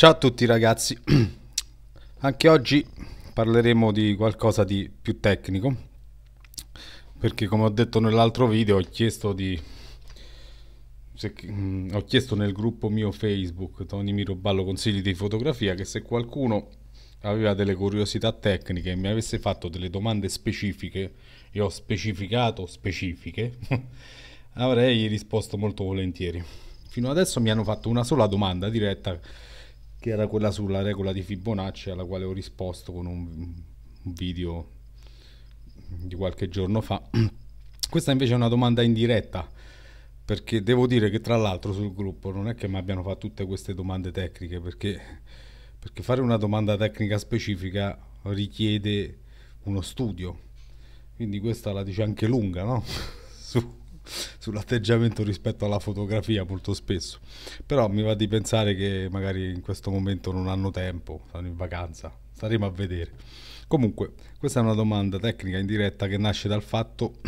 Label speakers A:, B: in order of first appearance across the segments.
A: Ciao a tutti ragazzi, anche oggi parleremo di qualcosa di più tecnico perché come ho detto nell'altro video ho chiesto di se, mh, mm, ho chiesto nel gruppo mio Facebook Tony Miro Ballo consigli di fotografia che se qualcuno aveva delle curiosità tecniche e mi avesse fatto delle domande specifiche e ho specificato specifiche avrei risposto molto volentieri fino adesso mi hanno fatto una sola domanda diretta che era quella sulla regola di Fibonacci alla quale ho risposto con un video di qualche giorno fa. Questa invece è una domanda indiretta perché devo dire che tra l'altro sul gruppo non è che mi abbiano fatto tutte queste domande tecniche perché, perché fare una domanda tecnica specifica richiede uno studio quindi questa la dice anche lunga no? su, sull'atteggiamento rispetto alla fotografia molto spesso, però mi va di pensare che magari in questo momento non hanno tempo, sono in vacanza, staremo a vedere. Comunque, questa è una domanda tecnica in diretta che nasce dal fatto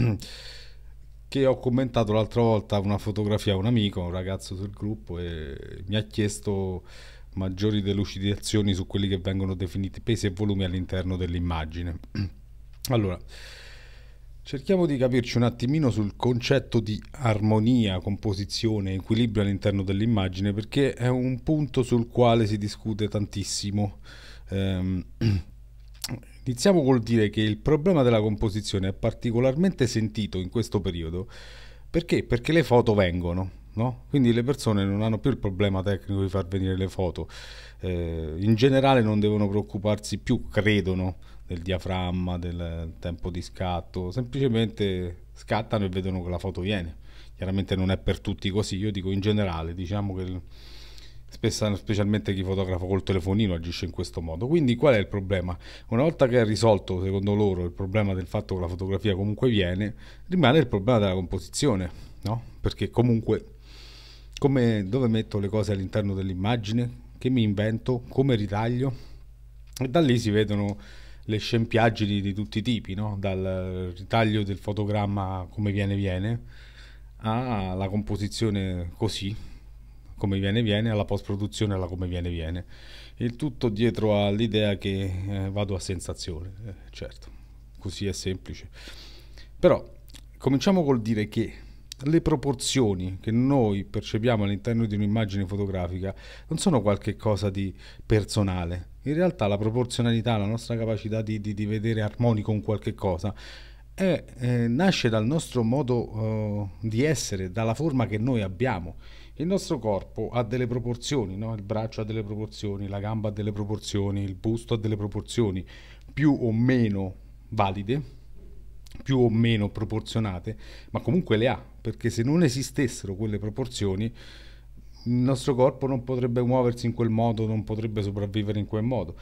A: che ho commentato l'altra volta una fotografia a un amico, un ragazzo del gruppo, e mi ha chiesto maggiori delucidazioni su quelli che vengono definiti pesi e volumi all'interno dell'immagine. Allora, Cerchiamo di capirci un attimino sul concetto di armonia, composizione, equilibrio all'interno dell'immagine, perché è un punto sul quale si discute tantissimo. Ehm, iniziamo col dire che il problema della composizione è particolarmente sentito in questo periodo perché? Perché le foto vengono. No? Quindi le persone non hanno più il problema tecnico di far venire le foto, eh, in generale non devono preoccuparsi più, credono, del diaframma, del tempo di scatto, semplicemente scattano e vedono che la foto viene. Chiaramente non è per tutti così, io dico in generale, diciamo che spesso, specialmente chi fotografa col telefonino agisce in questo modo. Quindi qual è il problema? Una volta che è risolto, secondo loro, il problema del fatto che la fotografia comunque viene, rimane il problema della composizione, no? Perché comunque come, dove metto le cose all'interno dell'immagine, che mi invento, come ritaglio, e da lì si vedono le scempiaggini di tutti i tipi, no? dal ritaglio del fotogramma come viene viene alla composizione così come viene viene, alla post produzione alla come viene viene. Il tutto dietro all'idea che eh, vado a sensazione, eh, certo, così è semplice. Però cominciamo col dire che le proporzioni che noi percepiamo all'interno di un'immagine fotografica non sono qualcosa di personale. In realtà la proporzionalità, la nostra capacità di, di, di vedere armonico un qualche cosa, è, eh, nasce dal nostro modo eh, di essere, dalla forma che noi abbiamo. Il nostro corpo ha delle proporzioni, no? il braccio ha delle proporzioni, la gamba ha delle proporzioni, il busto ha delle proporzioni più o meno valide, più o meno proporzionate, ma comunque le ha, perché se non esistessero quelle proporzioni il nostro corpo non potrebbe muoversi in quel modo, non potrebbe sopravvivere in quel modo.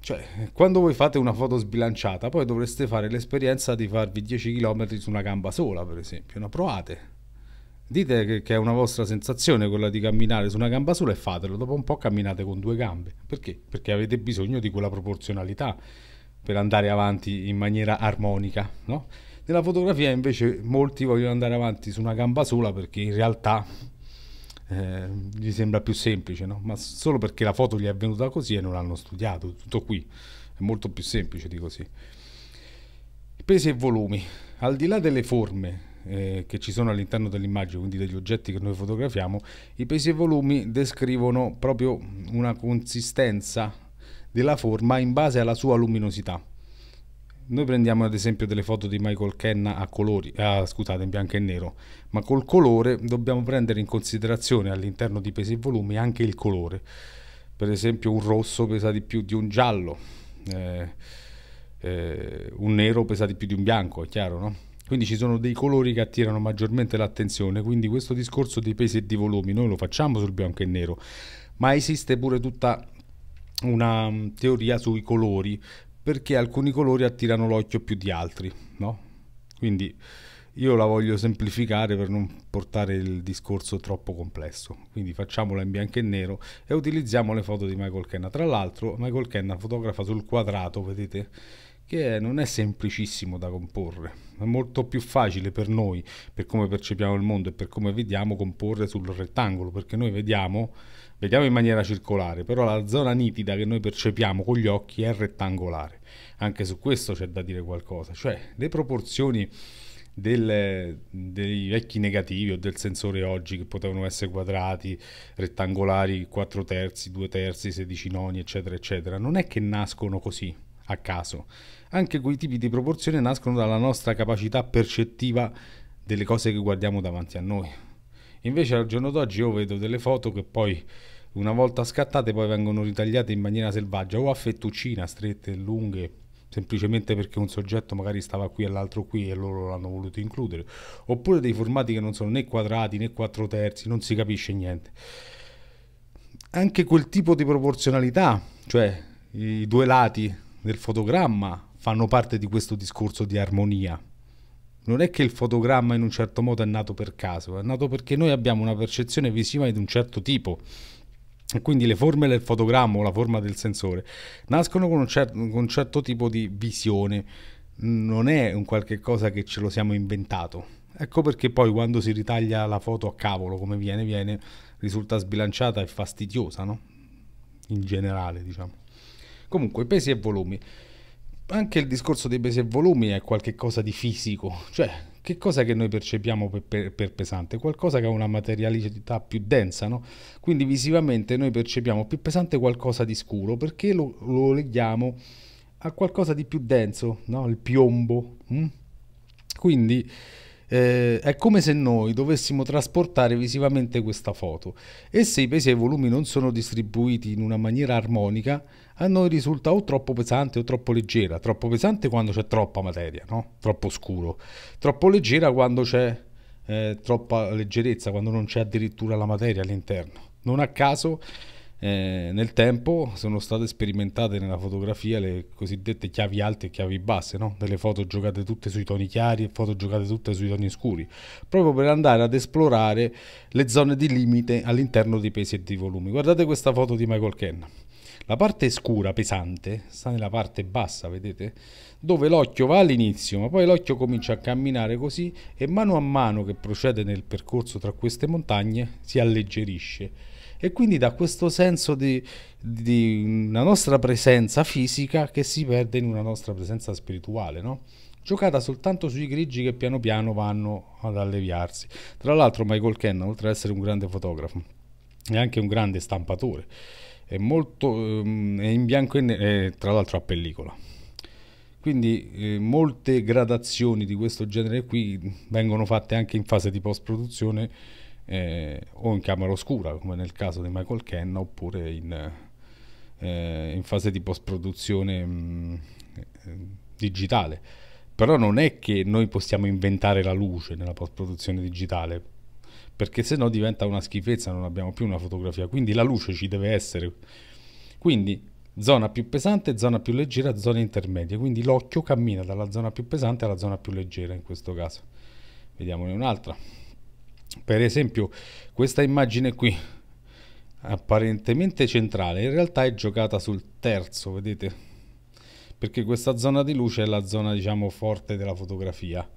A: Cioè, quando voi fate una foto sbilanciata, poi dovreste fare l'esperienza di farvi 10 km su una gamba sola, per esempio. No, provate. Dite che, che, è una vostra sensazione quella di camminare su una gamba sola e fatelo. Dopo un po' camminate con due gambe. Perché? Perché avete bisogno di quella proporzionalità per andare avanti in maniera armonica, no? Nella fotografia invece molti vogliono andare avanti su una gamba sola perché in realtà eh, gli sembra più semplice, no? ma solo perché la foto gli è venuta così e non l'hanno studiato, tutto qui, è molto più semplice di così. Pesi e volumi, al di là delle forme eh, che ci sono all'interno dell'immagine, quindi degli oggetti che noi fotografiamo, i pesi e volumi descrivono proprio una consistenza della forma in base alla sua luminosità. Noi prendiamo ad esempio delle foto di Michael Kenna a colori, ah, scusate, in bianco e nero, ma col colore dobbiamo prendere in considerazione all'interno di pesi e volumi anche il colore. Per esempio un rosso pesa di più di un giallo, eh, eh, un nero pesa di più di un bianco, è chiaro, no? Quindi ci sono dei colori che attirano maggiormente l'attenzione, quindi questo discorso di pesi e di volumi noi lo facciamo sul bianco e nero, ma esiste pure tutta una mm, teoria sui colori perché alcuni colori attirano l'occhio più di altri, no? Quindi io la voglio semplificare per non portare il discorso troppo complesso. Quindi facciamola in bianco e nero e utilizziamo le foto di Michael Kenna. Tra l'altro Michael Kenna fotografa sul quadrato, vedete? che non è semplicissimo da comporre. È molto più facile per noi, per come percepiamo il mondo e per come vediamo, comporre sul rettangolo, perché noi vediamo, vediamo in maniera circolare, però la zona nitida che noi percepiamo con gli occhi è rettangolare. Anche su questo c'è da dire qualcosa, cioè le proporzioni del, dei vecchi negativi o del sensore oggi che potevano essere quadrati, rettangolari, 4 terzi, 2 terzi, 16 noni, eccetera, eccetera, non è che nascono così a caso. Anche quei tipi di proporzione nascono dalla nostra capacità percettiva delle cose che guardiamo davanti a noi. Invece al giorno d'oggi io vedo delle foto che poi una volta scattate poi vengono ritagliate in maniera selvaggia o a fettuccina, strette e lunghe, semplicemente perché un soggetto magari stava qui e l'altro qui e loro l'hanno voluto includere, oppure dei formati che non sono né quadrati né quattro terzi, non si capisce niente. Anche quel tipo di proporzionalità, cioè i due lati del fotogramma fanno parte di questo discorso di armonia. Non è che il fotogramma in un certo modo è nato per caso, è nato perché noi abbiamo una percezione visiva di un certo tipo. E Quindi le forme del fotogramma o la forma del sensore nascono con un, cer con un certo tipo di visione, non è un qualche cosa che ce lo siamo inventato. Ecco perché poi quando si ritaglia la foto a cavolo, come viene, viene, risulta sbilanciata e fastidiosa, no? In generale, diciamo. Comunque, pesi e volumi. Anche il discorso dei pesi e volumi è qualcosa di fisico, cioè che cosa che noi percepiamo per, per, per pesante? Qualcosa che ha una materialità più densa, no? Quindi visivamente noi percepiamo più pesante qualcosa di scuro perché lo, lo leghiamo a qualcosa di più denso, no? Il piombo. Hm? Quindi eh, è come se noi dovessimo trasportare visivamente questa foto e se i pesi e i volumi non sono distribuiti in una maniera armonica, a noi risulta o troppo pesante o troppo leggera. Troppo pesante quando c'è troppa materia, no? troppo scuro. Troppo leggera quando c'è eh, troppa leggerezza, quando non c'è addirittura la materia all'interno. Non a caso eh, nel tempo sono state sperimentate nella fotografia le cosiddette chiavi alte e chiavi basse, no? delle foto giocate tutte sui toni chiari e foto giocate tutte sui toni scuri, proprio per andare ad esplorare le zone di limite all'interno dei pesi e dei volumi. Guardate questa foto di Michael Ken. La parte scura, pesante, sta nella parte bassa, vedete? Dove l'occhio va all'inizio, ma poi l'occhio comincia a camminare così e mano a mano che procede nel percorso tra queste montagne si alleggerisce e quindi da questo senso di, di una nostra presenza fisica che si perde in una nostra presenza spirituale, no? giocata soltanto sui grigi che piano piano vanno ad alleviarsi. Tra l'altro Michael Kenna, oltre ad essere un grande fotografo, è anche un grande stampatore, è molto ehm, è in bianco e nero, tra l'altro a pellicola. Quindi eh, molte gradazioni di questo genere qui vengono fatte anche in fase di post-produzione eh, o in camera oscura come nel caso di Michael Kenna oppure in, eh, in fase di post produzione mm, eh, digitale però non è che noi possiamo inventare la luce nella post produzione digitale perché se no diventa una schifezza non abbiamo più una fotografia quindi la luce ci deve essere quindi zona più pesante, zona più leggera, zona intermedia. Quindi l'occhio cammina dalla zona più pesante alla zona più leggera in questo caso. Vediamone un'altra. Per esempio questa immagine qui, apparentemente centrale, in realtà è giocata sul terzo, vedete? Perché questa zona di luce è la zona, diciamo, forte della fotografia.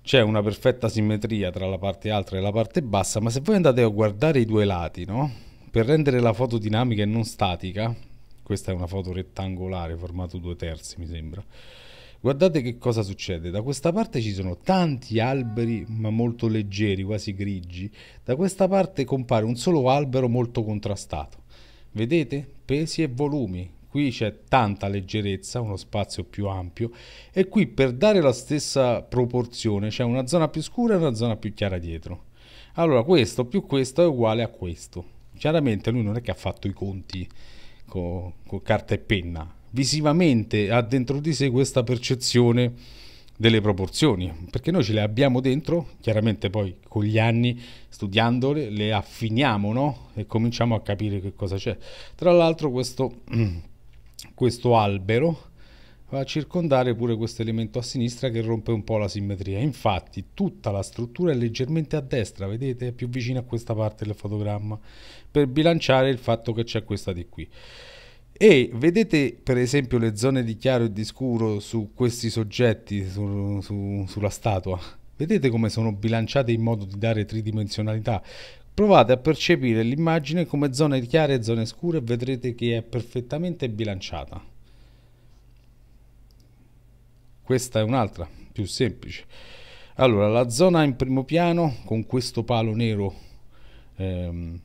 A: C'è una perfetta simmetria tra la parte alta e la parte bassa, ma se voi andate a guardare i due lati, no? Per rendere la foto dinamica e non statica, questa è una foto rettangolare, formato due terzi mi sembra, Guardate che cosa succede, da questa parte ci sono tanti alberi ma molto leggeri, quasi grigi, da questa parte compare un solo albero molto contrastato. Vedete? Pesi e volumi. Qui c'è tanta leggerezza, uno spazio più ampio e qui per dare la stessa proporzione c'è una zona più scura e una zona più chiara dietro. Allora questo più questo è uguale a questo. Chiaramente lui non è che ha fatto i conti con, con carta e penna, visivamente ha dentro di sé questa percezione delle proporzioni, perché noi ce le abbiamo dentro, chiaramente poi con gli anni studiandole le affiniamo no? e cominciamo a capire che cosa c'è. Tra l'altro questo, questo albero va a circondare pure questo elemento a sinistra che rompe un po' la simmetria. Infatti tutta la struttura è leggermente a destra, vedete, è più vicina a questa parte del fotogramma, per bilanciare il fatto che c'è questa di qui. E vedete per esempio le zone di chiaro e di scuro su questi soggetti, su, su, sulla statua? Vedete come sono bilanciate in modo di dare tridimensionalità? Provate a percepire l'immagine come zone chiare e zone scure e vedrete che è perfettamente bilanciata. Questa è un'altra, più semplice. Allora, la zona in primo piano con questo palo nero ehm,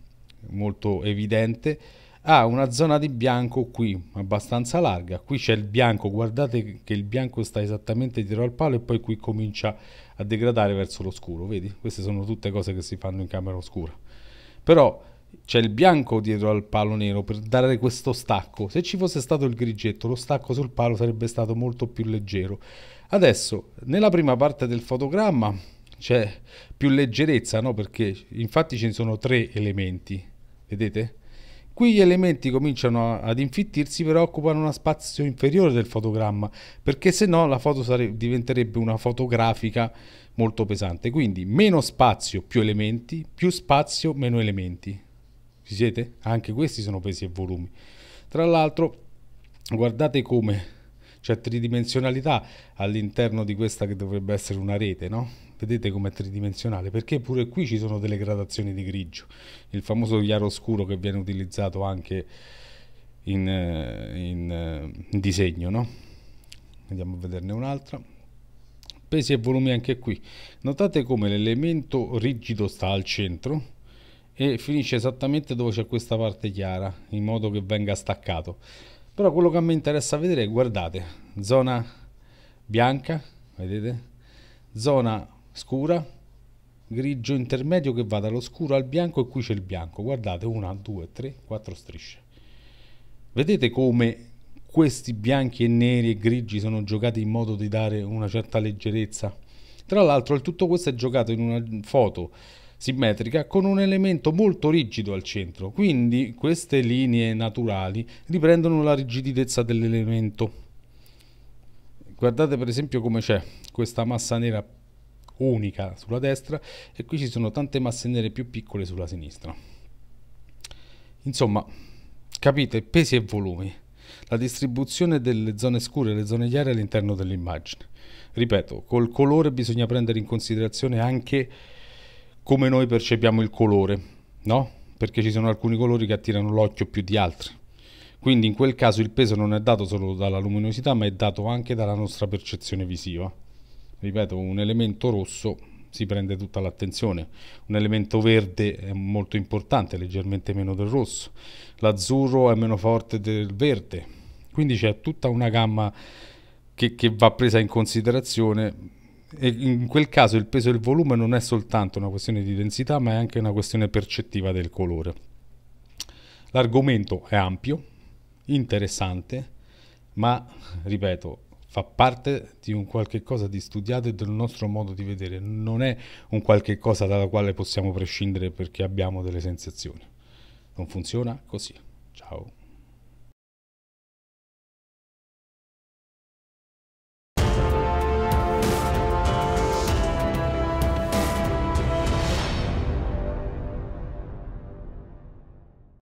A: molto evidente ha ah, una zona di bianco qui abbastanza larga qui c'è il bianco guardate che il bianco sta esattamente dietro al palo e poi qui comincia a degradare verso lo scuro vedi queste sono tutte cose che si fanno in camera oscura però c'è il bianco dietro al palo nero per dare questo stacco se ci fosse stato il grigetto lo stacco sul palo sarebbe stato molto più leggero adesso nella prima parte del fotogramma c'è più leggerezza no perché infatti ci sono tre elementi vedete Qui gli elementi cominciano ad infittirsi però occupano uno spazio inferiore del fotogramma perché se no la foto sare- diventerebbe una fotografica molto pesante. Quindi meno spazio più elementi, più spazio meno elementi. Ci siete? Anche questi sono pesi e volumi. Tra l'altro guardate come c'è tridimensionalità all'interno di questa che dovrebbe essere una rete, no? vedete come è tridimensionale perché pure qui ci sono delle gradazioni di grigio il famoso chiaro scuro che viene utilizzato anche in, eh, in, eh, in disegno no? andiamo a vederne un'altra pesi e volumi anche qui notate come l'elemento rigido sta al centro e finisce esattamente dove c'è questa parte chiara in modo che venga staccato però quello che a me interessa vedere è guardate zona bianca vedete zona scura, grigio intermedio che va dallo scuro al bianco e qui c'è il bianco. Guardate, una, due, tre, quattro strisce. Vedete come questi bianchi e neri e grigi sono giocati in modo di dare una certa leggerezza? Tra l'altro tutto questo è giocato in una foto simmetrica con un elemento molto rigido al centro, quindi queste linee naturali riprendono la rigiditezza dell'elemento. Guardate per esempio come c'è questa massa nera unica sulla destra e qui ci sono tante masse nere più piccole sulla sinistra. Insomma, capite pesi e volumi, la distribuzione delle zone scure e le zone chiare all'interno dell'immagine. Ripeto, col colore bisogna prendere in considerazione anche come noi percepiamo il colore, no? Perché ci sono alcuni colori che attirano l'occhio più di altri. Quindi in quel caso il peso non è dato solo dalla luminosità, ma è dato anche dalla nostra percezione visiva ripeto, un elemento rosso si prende tutta l'attenzione. Un elemento verde è molto importante, leggermente meno del rosso. L'azzurro è meno forte del verde. Quindi c'è tutta una gamma che, che, va presa in considerazione. E in quel caso il peso e il volume non è soltanto una questione di densità, ma è anche una questione percettiva del colore. L'argomento è ampio, interessante, ma ripeto, fa parte di un qualche cosa di studiato e del nostro modo di vedere, non è un qualche cosa dalla quale possiamo prescindere perché abbiamo delle sensazioni. Non funziona così. Ciao.